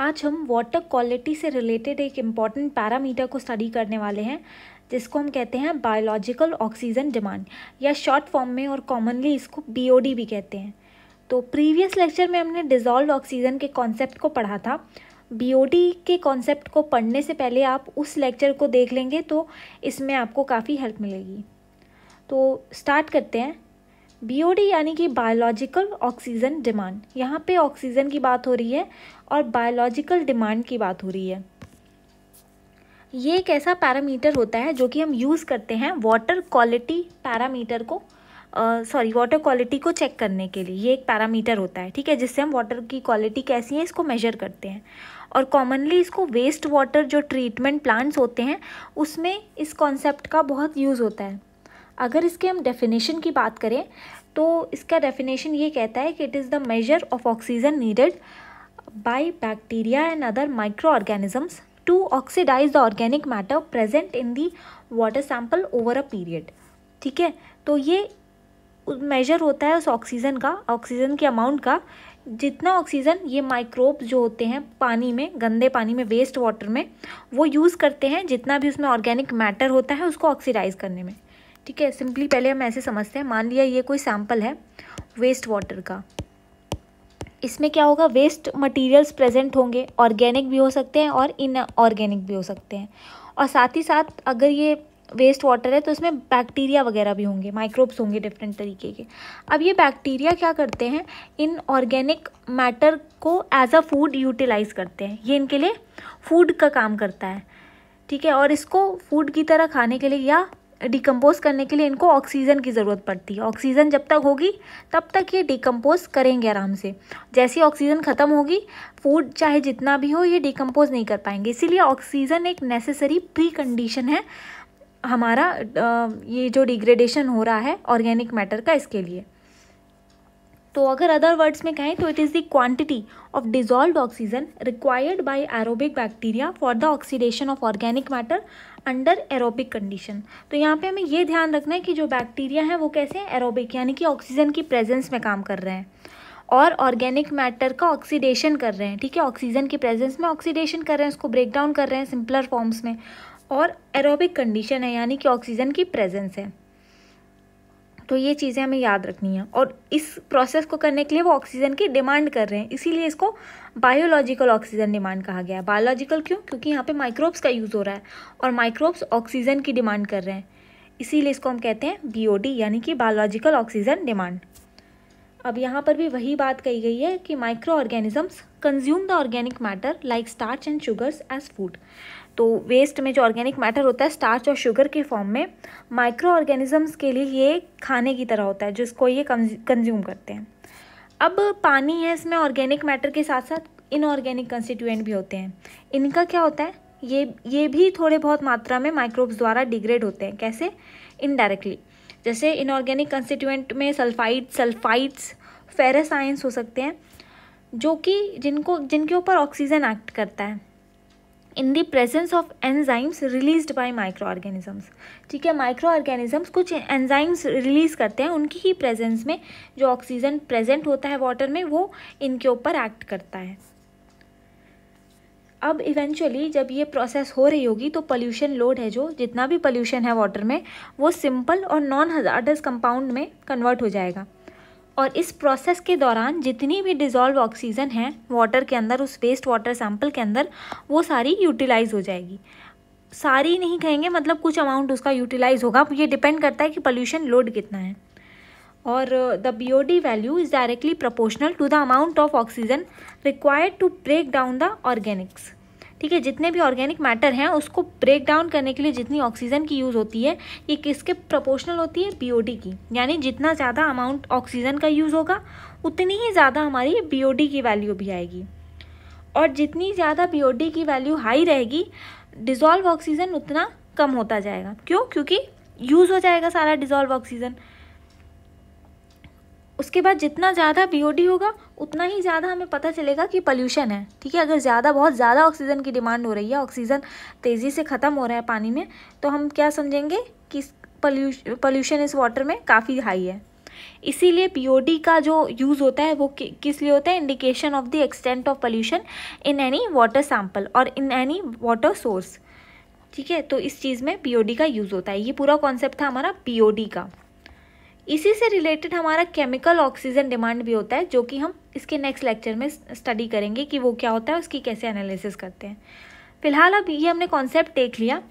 आज हम water quality से रिलेटेड एक इम्पॉर्टेंट पैरामीटर को स्टडी करने वाले हैं जिसको हम कहते हैं बायोलॉजिकल ऑक्सीजन डिमांड या शॉर्ट फॉर्म में और कॉमनली इसको बी भी कहते हैं तो प्रीवियस लेक्चर में हमने डिजॉल्व ऑक्सीजन के कॉन्सेप्ट को पढ़ा था बी के कॉन्सेप्ट को पढ़ने से पहले आप उस लेक्चर को देख लेंगे तो इसमें आपको काफ़ी हेल्प मिलेगी तो स्टार्ट करते हैं बीओडी यानी कि बायोलॉजिकल ऑक्सीजन डिमांड यहाँ पे ऑक्सीजन की बात हो रही है और बायोलॉजिकल डिमांड की बात हो रही है ये एक ऐसा पैरामीटर होता है जो कि हम यूज़ करते हैं वाटर क्वालिटी पैरामीटर को सॉरी वाटर क्वालिटी को चेक करने के लिए ये एक पैरामीटर होता है ठीक है जिससे हम वाटर की क्वालिटी कैसी है इसको मेजर करते हैं और कॉमनली इसको वेस्ट वाटर जो ट्रीटमेंट प्लांट्स होते हैं उसमें इस कॉन्सेप्ट का बहुत यूज़ होता है अगर इसके हम डेफिनेशन की बात करें तो इसका डेफिनेशन ये कहता है कि it is the measure of oxygen needed by bacteria and other micro organisms to oxidise the organic matter present in the water sample over a period ठीक है तो ये मेजर होता है उस ऑक्सीजन का ऑक्सीजन के अमाउंट का जितना ऑक्सीजन ये माइक्रोब्स जो होते हैं पानी में गंदे पानी में वेस्ट वाटर में वो यूज़ करते हैं जितना भी उसमें ऑर्गेनिक मैटर होता है उसको ऑक्सीडाइज करने में ठीक है सिंपली पहले हम ऐसे समझते हैं मान लिया ये कोई सैम्पल है वेस्ट वाटर का इसमें क्या होगा वेस्ट मटेरियल्स प्रेजेंट होंगे ऑर्गेनिक भी हो सकते हैं और इनऑर्गेनिक भी हो सकते हैं और साथ ही साथ अगर ये वेस्ट वाटर है तो इसमें बैक्टीरिया वगैरह भी होंगे माइक्रोब्स होंगे डिफरेंट तरीके के अब ये बैक्टीरिया क्या करते हैं इन ऑर्गेनिक मैटर को एज अ फूड यूटिलाइज करते हैं ये इनके लिए फूड का काम करता है ठीक है और इसको फूड की तरह खाने के लिए या डिकम्पोज करने के लिए इनको ऑक्सीजन की ज़रूरत पड़ती है ऑक्सीजन जब तक होगी तब तक ये डिकम्पोज करेंगे आराम से जैसे ऑक्सीजन ख़त्म होगी फूड चाहे जितना भी हो ये डिकम्पोज नहीं कर पाएंगे इसीलिए ऑक्सीजन एक नेसेसरी प्री कंडीशन है हमारा ये जो डिग्रेडेशन हो रहा है ऑर्गेनिक मैटर का इसके लिए तो अगर अदर वर्ड्स में कहें तो it is the quantity of dissolve oxygen required by aerobic bacteria for the oxidation of organic matter under aerobic condition तो यहाँ पे हमें ये ध्यान रखना है कि जो बैक्टीरिया हैं वो कैसे हैं एरोबिक यानी कि ऑक्सीजन की प्रेजेंस में काम कर रहे हैं और ऑर्गेनिक मैटर का ऑक्सीडेशन कर रहे हैं ठीक है ऑक्सीजन की प्रेजेंस में ऑक्सीडेशन कर रहे हैं उसको ब्रेक डाउन कर रहे हैं सिंपलर फॉर्म्स में और एरोबिक कंडीशन है यानी कि ऑक्सीजन की प्रेजेंस है तो ये चीज़ें हमें याद रखनी है और इस प्रोसेस को करने के लिए वो ऑक्सीजन की डिमांड कर रहे हैं इसीलिए इसको बायोलॉजिकल ऑक्सीजन डिमांड कहा गया है बायोलॉजिकल क्यों क्योंकि यहाँ पे माइक्रोब्स का यूज़ हो रहा है और माइक्रोब्स ऑक्सीजन की डिमांड कर रहे हैं इसीलिए इसको हम कहते हैं बी यानी कि बायोलॉजिकल ऑक्सीजन डिमांड अब यहाँ पर भी वही बात कही गई है कि micro organisms consume the organic matter like starch and sugars as food तो वेस्ट में जो ऑर्गेनिक मैटर होता है स्टार्च और शुगर के फॉर्म में माइक्रो ऑर्गेनिजम्स के लिए ये खाने की तरह होता है जिसको ये कंज्यूम करते हैं अब पानी है इसमें ऑर्गेनिक मैटर के साथ साथ इनऑर्गेनिक कंस्टिट्यूएंट भी होते हैं इनका क्या होता है ये ये भी थोड़े बहुत मात्रा में माइक्रोब्स द्वारा डिग्रेड होते हैं कैसे इनडायरेक्टली जैसे इनऑर्गेनिक कंस्टिट्यूएंट में सल्फाइड सल्फाइड्स फेरस आयंस हो सकते हैं जो कि जिनको जिनके ऊपर ऑक्सीजन एक्ट करता है in the presence of enzymes released by micro organisms ठीक है माइक्रो ऑर्गेनिजम्स कुछ एनजाइम्स रिलीज़ करते हैं उनकी ही प्रेजेंस में जो ऑक्सीजन प्रेजेंट होता है वाटर में वो इनके ऊपर एक्ट करता है अब इवेंचुअली जब ये प्रोसेस हो रही होगी तो पोल्यूशन लोड है जो जितना भी पोल्यूशन है वाटर में वो सिंपल और नॉन हजार्डस कंपाउंड में कन्वर्ट हो जाएगा और इस प्रोसेस के दौरान जितनी भी डिज़ोल्व ऑक्सीजन है वाटर के अंदर उस वेस्ट वाटर सैम्पल के अंदर वो सारी यूटिलाइज हो जाएगी सारी नहीं कहेंगे मतलब कुछ अमाउंट उसका यूटिलाइज होगा ये डिपेंड करता है कि पोल्यूशन लोड कितना है और the B O D value is directly proportional to the amount of oxygen required to break down the organics ठीक है जितने भी ऑर्गेनिक मैटर हैं उसको ब्रेक डाउन करने के लिए जितनी ऑक्सीजन की यूज़ होती है ये किसके प्रपोर्शनल होती है बी की यानी जितना ज़्यादा अमाउंट ऑक्सीजन का यूज़ होगा उतनी ही ज़्यादा हमारी बी की वैल्यू भी आएगी और जितनी ज़्यादा बी की वैल्यू हाई रहेगी डिजॉल्व ऑक्सीजन उतना कम होता जाएगा क्यों क्योंकि यूज़ हो जाएगा सारा डिजॉल्व ऑक्सीजन उसके बाद जितना ज़्यादा बी होगा उतना ही ज़्यादा हमें पता चलेगा कि पोल्यूशन है ठीक है अगर ज़्यादा बहुत ज़्यादा ऑक्सीजन की डिमांड हो रही है ऑक्सीजन तेज़ी से ख़त्म हो रहा है पानी में तो हम क्या समझेंगे कि पोल्यूशन इस वाटर में काफ़ी हाई है इसीलिए पी का जो यूज़ होता है वो कि, किस लिए होता है indication of the extent of pollution in any water sample और इन एनी वाटर सोर्स ठीक है तो इस चीज़ में पी का यूज़ होता है ये पूरा कॉन्सेप्ट था हमारा पी का इसी से रिलेटेड हमारा केमिकल ऑक्सीजन डिमांड भी होता है जो कि हम इसके नेक्स्ट लेक्चर में स्टडी करेंगे कि वो क्या होता है उसकी कैसे एनालिसिस करते हैं फिलहाल अब ये हमने कॉन्सेप्ट देख लिया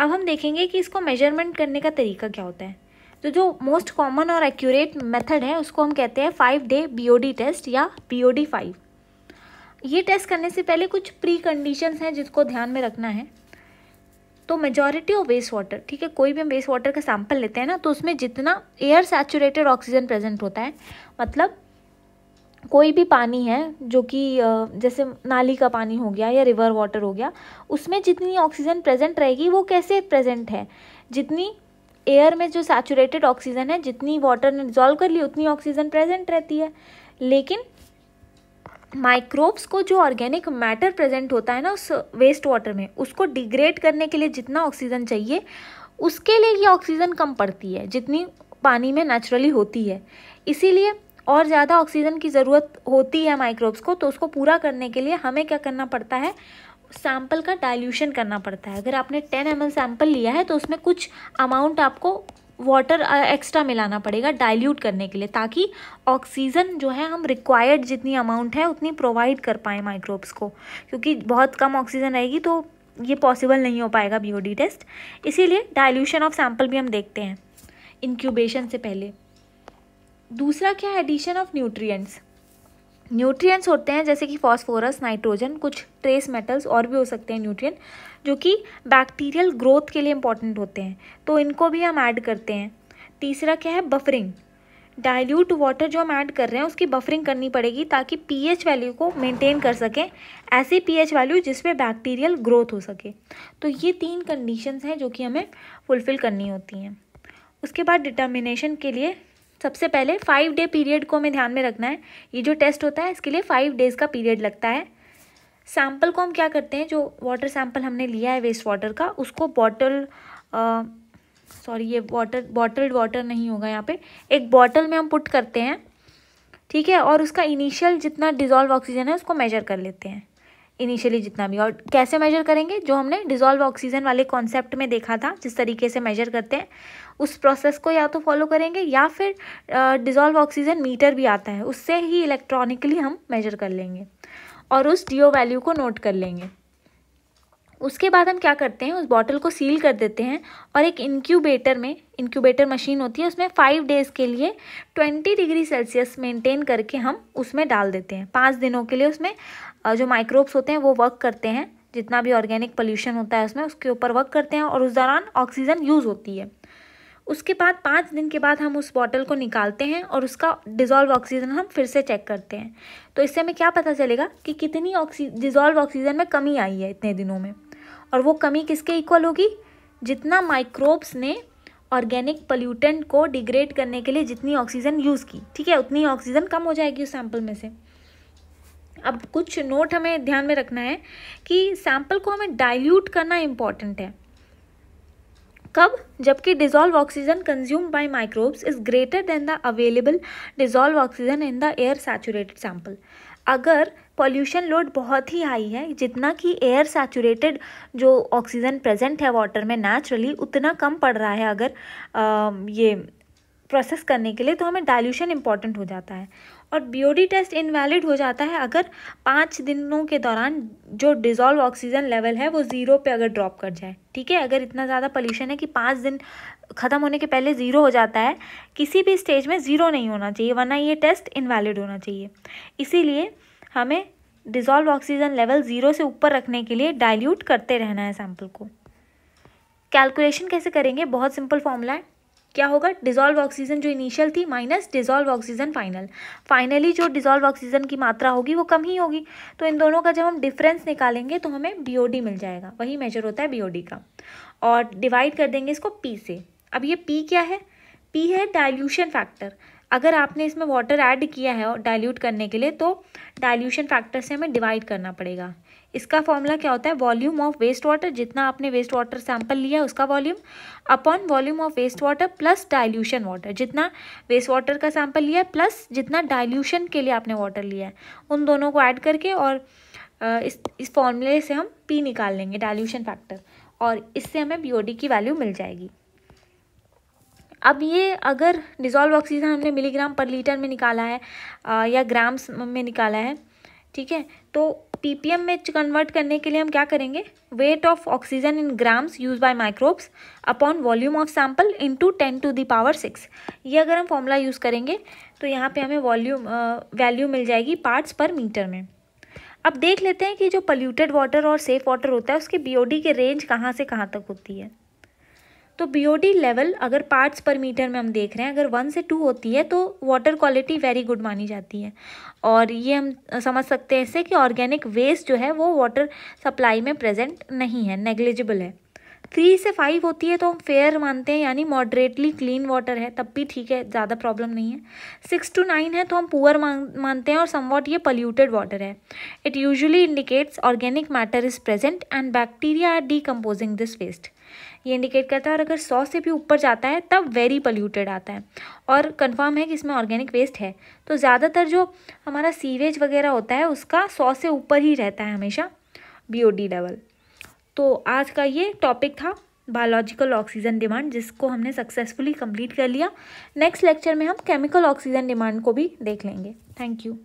अब हम देखेंगे कि इसको मेजरमेंट करने का तरीका क्या होता है तो जो मोस्ट कॉमन और एक्यूरेट मेथड है उसको हम कहते हैं फाइव डे बीओडी टेस्ट या बीओडी फाइव ये टेस्ट करने से पहले कुछ प्री कंडीशंस हैं जिसको ध्यान में रखना है तो मेजॉरिटी ऑफ वेस्ट वाटर ठीक है कोई भी हम वेस्ट वाटर का सैंपल लेते हैं ना तो उसमें जितना एयर सैचुरेटेड ऑक्सीजन प्रेजेंट होता है मतलब कोई भी पानी है जो कि जैसे नाली का पानी हो गया या रिवर वाटर हो गया उसमें जितनी ऑक्सीजन प्रेजेंट रहेगी वो कैसे प्रेजेंट है जितनी एयर में जो सैचुरेटेड ऑक्सीजन है जितनी वाटर ने डिजॉल्व कर ली उतनी ऑक्सीजन प्रेजेंट रहती है लेकिन माइक्रोब्स को जो ऑर्गेनिक मैटर प्रेजेंट होता है ना उस वेस्ट वाटर में उसको डिग्रेड करने के लिए जितना ऑक्सीजन चाहिए उसके लिए ये ऑक्सीजन कम पड़ती है जितनी पानी में नेचुरली होती है इसीलिए और ज़्यादा ऑक्सीजन की ज़रूरत होती है माइक्रोब्स को तो उसको पूरा करने के लिए हमें क्या करना पड़ता है सैंपल का डाइल्यूशन करना पड़ता है अगर आपने टेन एम सैंपल लिया है तो उसमें कुछ अमाउंट आपको वाटर एक्स्ट्रा uh, मिलाना पड़ेगा डाइल्यूट करने के लिए ताकि ऑक्सीजन जो है हम रिक्वायर्ड जितनी अमाउंट है उतनी प्रोवाइड कर पाएँ माइक्रोब्स को क्योंकि बहुत कम ऑक्सीजन रहेगी तो ये पॉसिबल नहीं हो पाएगा बीओडी टेस्ट इसीलिए डाइल्यूशन ऑफ सैम्पल भी हम देखते हैं इनक्यूबेशन से पहले दूसरा क्या है एडिशन ऑफ न्यूट्रिएंट्स न्यूट्रिएंट्स होते हैं जैसे कि फॉस्फोरस नाइट्रोजन कुछ ट्रेस मेटल्स और भी हो सकते हैं न्यूट्रिएंट जो कि बैक्टीरियल ग्रोथ के लिए इंपॉर्टेंट होते हैं तो इनको भी हम ऐड करते हैं तीसरा क्या है बफरिंग डाइल्यूट वाटर जो हम ऐड कर रहे हैं उसकी बफरिंग करनी पड़ेगी ताकि पी वैल्यू को मेनटेन कर सकें ऐसी पी वैल्यू जिसपे बैक्टीरियल ग्रोथ हो सके तो ये तीन कंडीशन हैं जो कि हमें फुलफ़िल करनी होती हैं उसके बाद डिटर्मिनेशन के लिए सबसे पहले फाइव डे पीरियड को हमें ध्यान में रखना है ये जो टेस्ट होता है इसके लिए फाइव डेज़ का पीरियड लगता है सैम्पल को हम क्या करते हैं जो वाटर सैम्पल हमने लिया है वेस्ट वाटर का उसको बॉटल सॉरी ये वाटर बॉटल्ड वाटर नहीं होगा यहाँ पे एक बॉटल में हम पुट करते हैं ठीक है और उसका इनिशियल जितना डिज़ोल्व ऑक्सीजन है उसको मेजर कर लेते हैं इनिशियली जितना भी और कैसे मेजर करेंगे जो हमने डिजोल्व ऑक्सीजन वाले कॉन्सेप्ट में देखा था जिस तरीके से मेजर करते हैं उस प्रोसेस को या तो फॉलो करेंगे या फिर डिजोल्व ऑक्सीजन मीटर भी आता है उससे ही इलेक्ट्रॉनिकली हम मेजर कर लेंगे और उस डी वैल्यू को नोट कर लेंगे उसके बाद हम क्या करते हैं उस बॉटल को सील कर देते हैं और एक इंक्यूबेटर में इंक्यूबेटर मशीन होती है उसमें फाइव डेज़ के लिए ट्वेंटी डिग्री सेल्सियस मेंटेन करके हम उसमें डाल देते हैं पाँच दिनों के लिए उसमें जो माइक्रोब्स होते हैं वो वर्क करते हैं जितना भी ऑर्गेनिक पोल्यूशन होता है उसमें उसके ऊपर वर्क करते हैं और उस दौरान ऑक्सीजन यूज़ होती है उसके बाद पाँच दिन के बाद हम उस बॉटल को निकालते हैं और उसका डिज़ोल्व ऑक्सीजन हम फिर से चेक करते हैं तो इससे हमें क्या पता चलेगा कि कितनी ऑक्सी डिज़ोल्व ऑक्सीजन में कमी आई है इतने दिनों में और वो कमी किसके इक्वल होगी जितना माइक्रोब्स ने ऑर्गेनिक पल्यूटेंट को डिग्रेड करने के लिए जितनी ऑक्सीजन यूज़ की ठीक है उतनी ऑक्सीजन कम हो जाएगी उस सैम्पल में से अब कुछ नोट हमें ध्यान में रखना है कि सैंपल को हमें डाइल्यूट करना इम्पॉर्टेंट है कब जबकि dissolve oxygen consume by microbes is greater than the available dissolve oxygen in the air saturated sample अगर पॉल्यूशन लोड बहुत ही हाई है जितना कि एयर सैचुरेटेड जो ऑक्सीजन प्रेजेंट है वाटर में नेचुरली उतना कम पड़ रहा है अगर आ, ये प्रोसेस करने के लिए तो हमें डाइल्यूशन इंपॉर्टेंट हो जाता है और बीओडी टेस्ट इनवैलिड हो जाता है अगर पाँच दिनों के दौरान जो डिज़ोल्व ऑक्सीजन लेवल है वो ज़ीरो पे अगर ड्रॉप कर जाए ठीक है अगर इतना ज़्यादा पोल्यूशन है कि पाँच दिन ख़त्म होने के पहले ज़ीरो हो जाता है किसी भी स्टेज में ज़ीरो नहीं होना चाहिए वरना ये टेस्ट इनवैलिड होना चाहिए इसीलिए हमें डिज़ोल्व ऑक्सीजन लेवल ज़ीरो से ऊपर रखने के लिए डायल्यूट करते रहना है सैम्पल को कैलकुलेशन कैसे करेंगे बहुत सिंपल फॉर्मूला है क्या होगा डिजोल्व ऑक्सीजन जो इनिशियल थी minus dissolve oxygen final finally जो डिजोल्व ऑक्सीजन की मात्रा होगी वो कम ही होगी तो इन दोनों का जब हम डिफरेंस निकालेंगे तो हमें बी मिल जाएगा वही मेजर होता है बी का और डिवाइड कर देंगे इसको पी से अब ये पी क्या है पी है डायल्यूशन फैक्टर अगर आपने इसमें वाटर ऐड किया है डाइल्यूट करने के लिए तो डाइल्यूशन फैक्टर से हमें डिवाइड करना पड़ेगा इसका फॉर्मूला क्या होता है वॉल्यूम ऑफ वेस्ट वाटर जितना आपने वेस्ट वाटर सैंपल लिया है उसका volume upon volume of waste water plus dilution water जितना वेस्ट वाटर का सैंपल लिया है प्लस जितना डाइल्यूशन के लिए आपने वाटर लिया है उन दोनों को ऐड करके और इस इस फॉर्मूले से हम पी निकाल लेंगे डाइल्यूशन फैक्टर और इससे हमें बी की वैल्यू मिल जाएगी अब ये अगर डिज़ोल्व ऑक्सीजन हमने मिलीग्राम पर लीटर में निकाला है आ, या ग्राम्स में निकाला है ठीक है तो पीपीएम में कन्वर्ट करने के लिए हम क्या करेंगे weight of oxygen in grams use by microbes upon volume of sample into ten to the power six ये अगर हम फॉर्मूला यूज़ करेंगे तो यहाँ पे हमें वॉल्यूम वैल्यू मिल जाएगी पार्ट्स पर मीटर में अब देख लेते हैं कि जो पल्यूटेड वाटर और सेफ़ वाटर होता है उसके बी के रेंज कहाँ से कहाँ तक होती है तो बी लेवल अगर पार्ट्स पर मीटर में हम देख रहे हैं अगर वन से टू होती है तो वाटर क्वालिटी वेरी गुड मानी जाती है और ये हम समझ सकते हैं इससे कि ऑर्गेनिक वेस्ट जो है वो वाटर सप्लाई में प्रेजेंट नहीं है नेग्लिजिबल है थ्री से फाइव होती है तो हम फेयर मानते हैं यानी मॉडरेटली क्लीन वाटर है तब भी ठीक है ज़्यादा प्रॉब्लम नहीं है सिक्स टू नाइन है तो हम पुअर मान मानते हैं और समवॉट ये पल्यूटेड वाटर है it usually indicates organic matter is present and bacteria are decomposing this waste ये इंडिकेट करता है और अगर सौ से भी ऊपर जाता है तब वेरी पल्यूटेड आता है और कंफर्म है कि इसमें ऑर्गेनिक वेस्ट है तो ज़्यादातर जो हमारा सीवेज वगैरह होता है उसका सौ से ऊपर ही रहता है हमेशा बी लेवल तो आज का ये टॉपिक था बायोलॉजिकल ऑक्सीजन डिमांड जिसको हमने सक्सेसफुली कंप्लीट कर लिया नेक्स्ट लेक्चर में हम केमिकल ऑक्सीजन डिमांड को भी देख लेंगे थैंक यू